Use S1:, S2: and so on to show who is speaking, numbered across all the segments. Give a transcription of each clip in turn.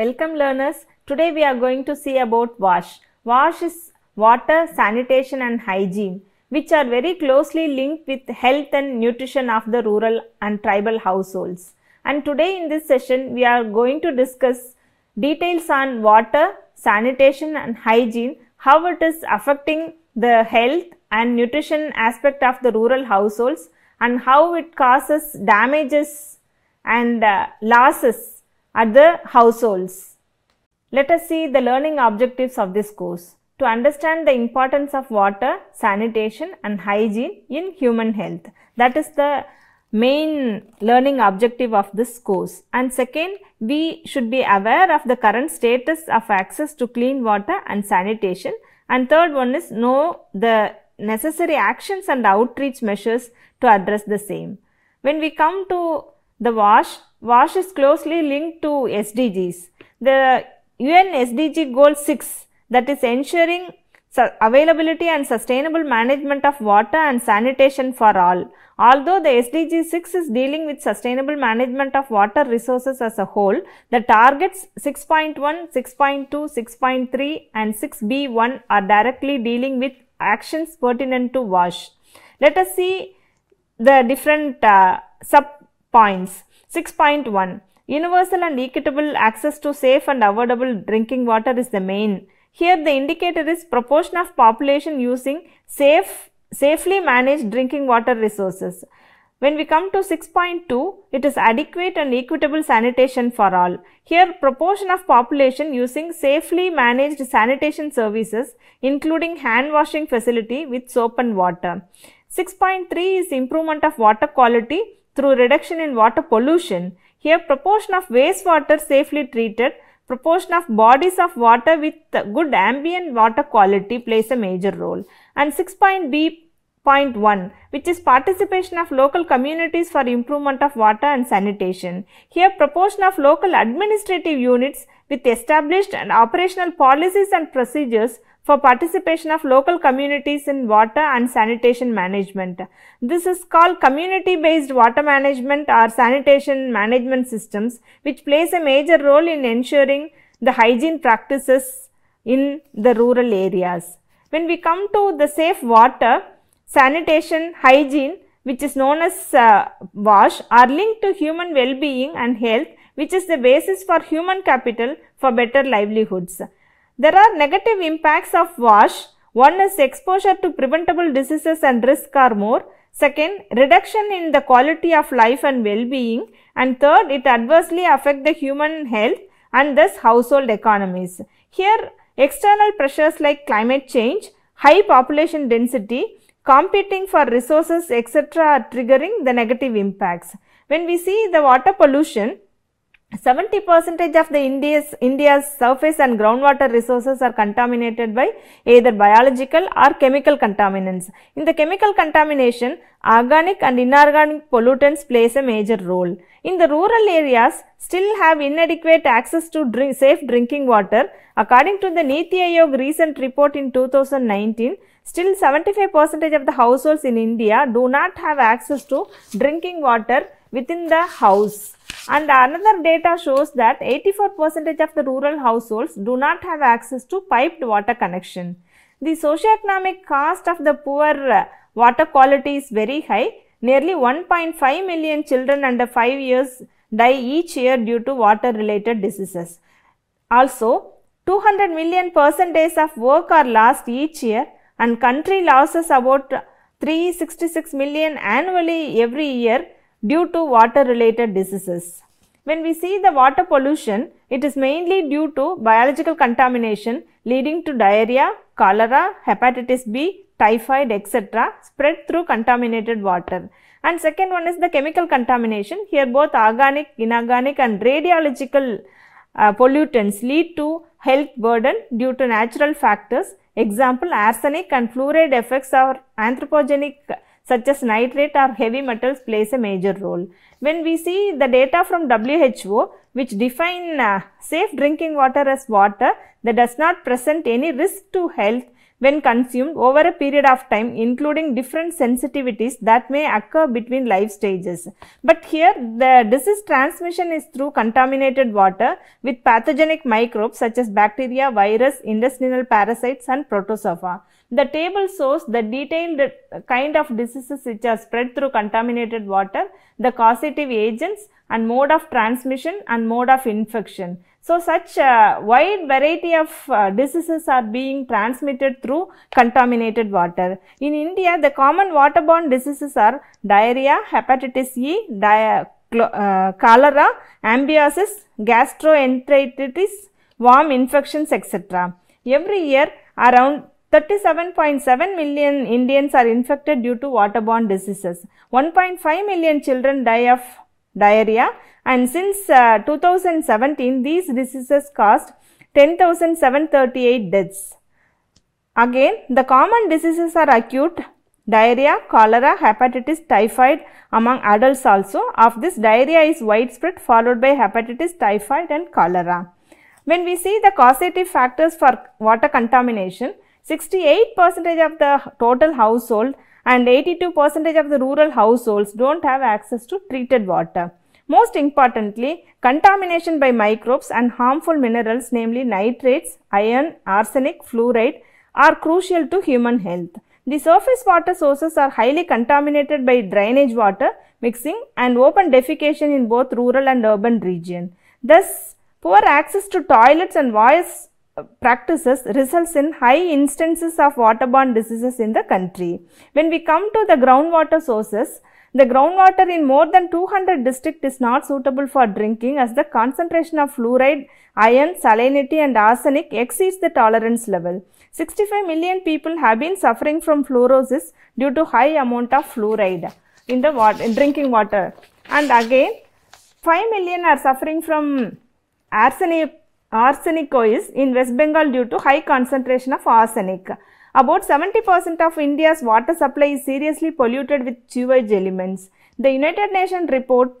S1: Welcome learners. Today we are going to see about WASH. WASH is water, sanitation and hygiene which are very closely linked with health and nutrition of the rural and tribal households. And today in this session we are going to discuss details on water, sanitation and hygiene, how it is affecting the health and nutrition aspect of the rural households and how it causes damages and uh, losses at the households. Let us see the learning objectives of this course to understand the importance of water, sanitation and hygiene in human health. That is the main learning objective of this course. And second, we should be aware of the current status of access to clean water and sanitation. And third one is know the necessary actions and outreach measures to address the same. When we come to the wash, WASH is closely linked to SDGs. The UN SDG goal 6 that is ensuring availability and sustainable management of water and sanitation for all. Although the SDG 6 is dealing with sustainable management of water resources as a whole, the targets 6.1, 6.2, 6.3 and 6b1 are directly dealing with actions pertinent to WASH. Let us see the different uh, sub points. 6.1 Universal and equitable access to safe and affordable drinking water is the main. Here the indicator is proportion of population using safe, safely managed drinking water resources. When we come to 6.2, it is adequate and equitable sanitation for all. Here proportion of population using safely managed sanitation services including hand washing facility with soap and water. 6.3 is improvement of water quality through reduction in water pollution. Here proportion of wastewater safely treated, proportion of bodies of water with good ambient water quality plays a major role. And 6.b.1 which is participation of local communities for improvement of water and sanitation. Here proportion of local administrative units with established and operational policies and procedures for participation of local communities in water and sanitation management. This is called community-based water management or sanitation management systems which plays a major role in ensuring the hygiene practices in the rural areas. When we come to the safe water, sanitation, hygiene which is known as uh, WASH are linked to human well-being and health which is the basis for human capital for better livelihoods. There are negative impacts of wash. One is exposure to preventable diseases and risk are more. Second, reduction in the quality of life and well-being. And third, it adversely affect the human health and thus household economies. Here, external pressures like climate change, high population density, competing for resources etc. are triggering the negative impacts. When we see the water pollution, 70 percentage of the India's, India's surface and groundwater resources are contaminated by either biological or chemical contaminants. In the chemical contamination, organic and inorganic pollutants plays a major role. In the rural areas, still have inadequate access to drink, safe drinking water. According to the Niti Aayog recent report in 2019, still 75% of the households in India do not have access to drinking water within the house. And another data shows that 84% of the rural households do not have access to piped water connection. The socio-economic cost of the poor uh, water quality is very high. Nearly 1.5 million children under 5 years die each year due to water related diseases. Also, 200 million person days of work are lost each year and country loses about 366 million annually every year due to water related diseases. When we see the water pollution, it is mainly due to biological contamination leading to diarrhea, cholera, hepatitis B, typhoid etc. spread through contaminated water. And second one is the chemical contamination. Here both organic, inorganic and radiological uh, pollutants lead to health burden due to natural factors. Example, arsenic and fluoride effects are anthropogenic such as nitrate or heavy metals plays a major role. When we see the data from WHO which define uh, safe drinking water as water that does not present any risk to health when consumed over a period of time including different sensitivities that may occur between life stages. But here the disease transmission is through contaminated water with pathogenic microbes such as bacteria, virus, intestinal parasites and protozoa. The table shows the detailed kind of diseases which are spread through contaminated water, the causative agents and mode of transmission and mode of infection. So, such a wide variety of uh, diseases are being transmitted through contaminated water. In India, the common waterborne diseases are diarrhea, hepatitis E, di uh, cholera, ambiosis, gastroenteritis, worm infections, etc. Every year, around 37.7 million Indians are infected due to waterborne diseases. 1.5 million children die of diarrhea and since uh, 2017 these diseases caused 10,738 deaths. Again the common diseases are acute diarrhea, cholera, hepatitis, typhoid among adults also. Of this diarrhea is widespread followed by hepatitis, typhoid and cholera. When we see the causative factors for water contamination, 68 percentage of the total household and 82 percent of the rural households don't have access to treated water. Most importantly, contamination by microbes and harmful minerals namely nitrates, iron, arsenic, fluoride are crucial to human health. The surface water sources are highly contaminated by drainage water, mixing and open defecation in both rural and urban region. Thus, poor access to toilets and various practices results in high instances of waterborne diseases in the country. When we come to the groundwater sources, the groundwater in more than 200 districts is not suitable for drinking as the concentration of fluoride, iron, salinity and arsenic exceeds the tolerance level. 65 million people have been suffering from fluorosis due to high amount of fluoride in the water, in drinking water. And again, 5 million are suffering from arsenic arsenic is in West Bengal due to high concentration of arsenic. About 70% of India's water supply is seriously polluted with sewage elements. The United Nations report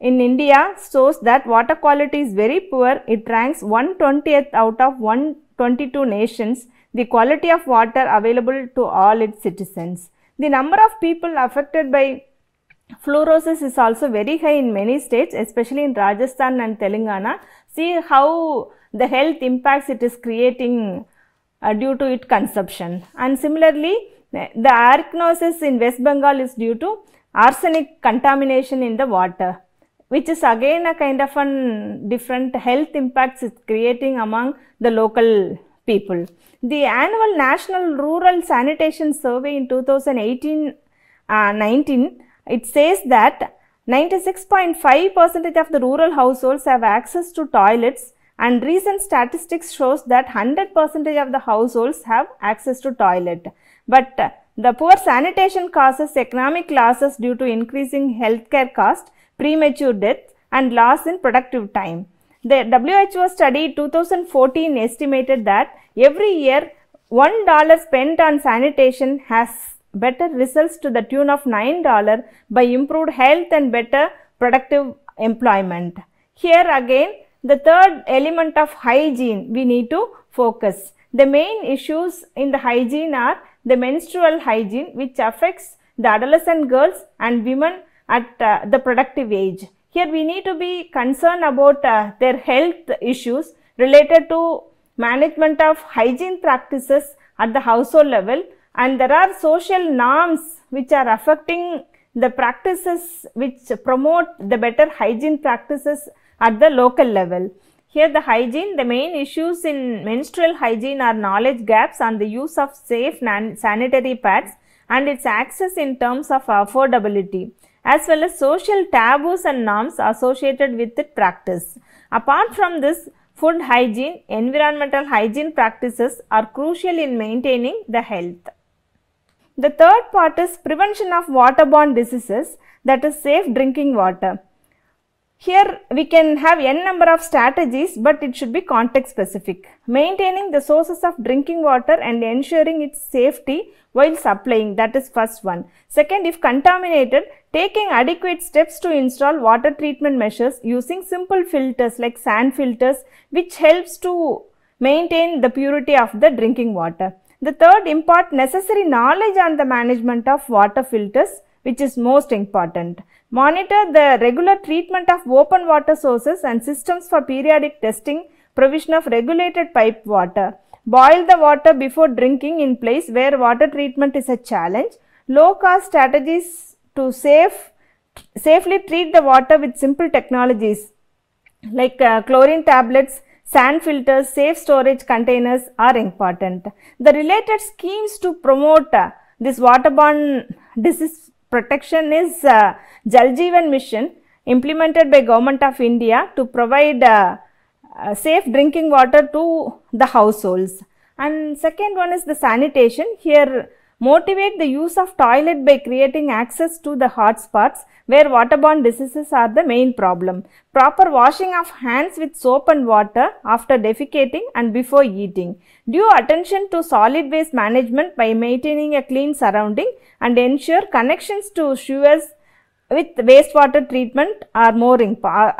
S1: in India shows that water quality is very poor. It ranks 120th out of 122 nations. The quality of water available to all its citizens. The number of people affected by Fluorosis is also very high in many states, especially in Rajasthan and Telangana. See how the health impacts it is creating uh, due to its consumption. And similarly, the arachnosis in West Bengal is due to arsenic contamination in the water, which is again a kind of a different health impacts it's creating among the local people. The annual National Rural Sanitation Survey in 2018-19 it says that 96.5 percent of the rural households have access to toilets and recent statistics shows that 100 percent of the households have access to toilet. But the poor sanitation causes economic losses due to increasing healthcare cost, premature death and loss in productive time. The WHO study 2014 estimated that every year $1 spent on sanitation has better results to the tune of $9 by improved health and better productive employment. Here again, the third element of hygiene we need to focus. The main issues in the hygiene are the menstrual hygiene which affects the adolescent girls and women at uh, the productive age. Here we need to be concerned about uh, their health issues related to management of hygiene practices at the household level and there are social norms which are affecting the practices which promote the better hygiene practices at the local level. Here the hygiene, the main issues in menstrual hygiene are knowledge gaps on the use of safe sanitary pads and its access in terms of affordability as well as social taboos and norms associated with the practice. Apart from this, food hygiene, environmental hygiene practices are crucial in maintaining the health. The third part is prevention of waterborne diseases that is safe drinking water. Here we can have n number of strategies but it should be context specific. Maintaining the sources of drinking water and ensuring its safety while supplying that is first one. Second if contaminated taking adequate steps to install water treatment measures using simple filters like sand filters which helps to maintain the purity of the drinking water. The third impart necessary knowledge on the management of water filters which is most important. Monitor the regular treatment of open water sources and systems for periodic testing, provision of regulated pipe water. Boil the water before drinking in place where water treatment is a challenge. Low cost strategies to safely treat the water with simple technologies like uh, chlorine tablets, sand filters, safe storage containers are important. The related schemes to promote uh, this waterborne disease protection is uh, Jal Jeevan Mission implemented by Government of India to provide uh, uh, safe drinking water to the households. And second one is the sanitation. Here Motivate the use of toilet by creating access to the hotspots where waterborne diseases are the main problem. Proper washing of hands with soap and water after defecating and before eating. Due attention to solid waste management by maintaining a clean surrounding and ensure connections to sewers with wastewater treatment are, more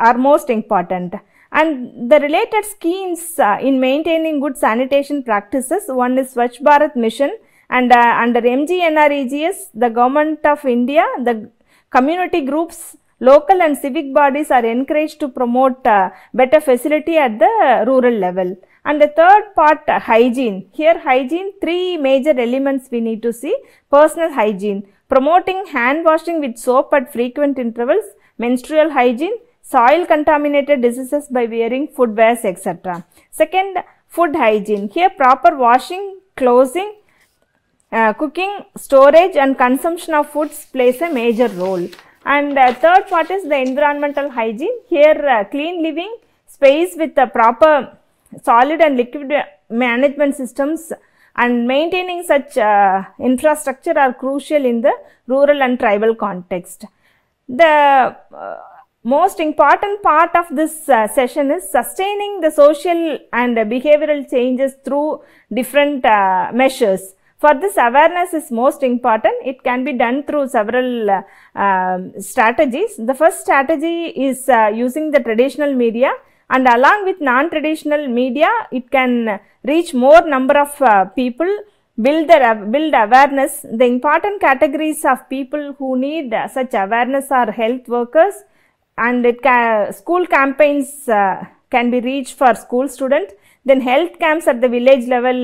S1: are most important and the related schemes uh, in maintaining good sanitation practices one is Swachh Bharat mission and uh, under MGNREGS, the government of India, the community groups, local and civic bodies are encouraged to promote uh, better facility at the rural level. And the third part, uh, hygiene. Here hygiene, three major elements we need to see. Personal hygiene, promoting hand washing with soap at frequent intervals, menstrual hygiene, soil contaminated diseases by wearing footwears, etc. Second, food hygiene. Here proper washing, closing, uh, cooking, storage and consumption of foods plays a major role. And uh, third part is the environmental hygiene. Here uh, clean living space with the proper solid and liquid management systems and maintaining such uh, infrastructure are crucial in the rural and tribal context. The most important part of this uh, session is sustaining the social and uh, behavioral changes through different uh, measures. For this awareness is most important. It can be done through several uh, um, strategies. The first strategy is uh, using the traditional media and along with non-traditional media, it can reach more number of uh, people build their build awareness the important categories of people who need uh, such awareness are health workers and it can, school campaigns uh, can be reached for school students then health camps at the village level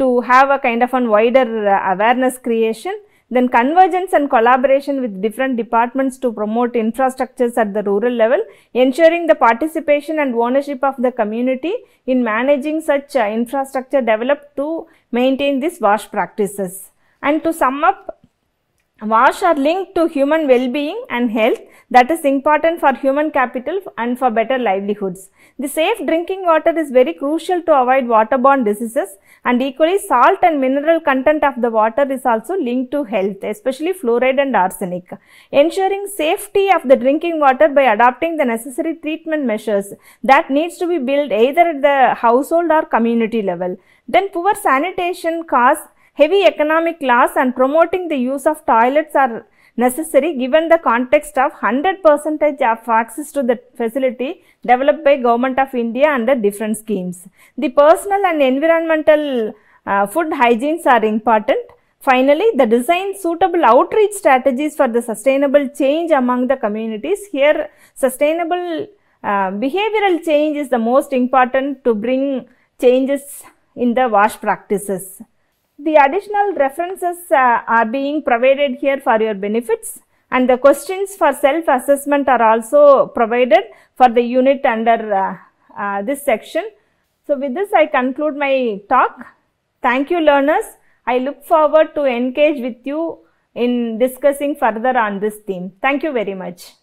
S1: to have a kind of a wider uh, awareness creation. Then convergence and collaboration with different departments to promote infrastructures at the rural level, ensuring the participation and ownership of the community in managing such uh, infrastructure developed to maintain these WASH practices. And to sum up, WASH are linked to human well-being and health that is important for human capital and for better livelihoods. The safe drinking water is very crucial to avoid waterborne diseases and equally salt and mineral content of the water is also linked to health especially fluoride and arsenic. Ensuring safety of the drinking water by adopting the necessary treatment measures that needs to be built either at the household or community level. Then poor sanitation causes heavy economic loss and promoting the use of toilets are necessary given the context of 100 percent of access to the facility developed by Government of India under different schemes. The personal and environmental uh, food hygienes are important. Finally, the design suitable outreach strategies for the sustainable change among the communities. Here, sustainable uh, behavioral change is the most important to bring changes in the wash practices the additional references uh, are being provided here for your benefits and the questions for self-assessment are also provided for the unit under uh, uh, this section. So, with this I conclude my talk. Thank you learners. I look forward to engage with you in discussing further on this theme. Thank you very much.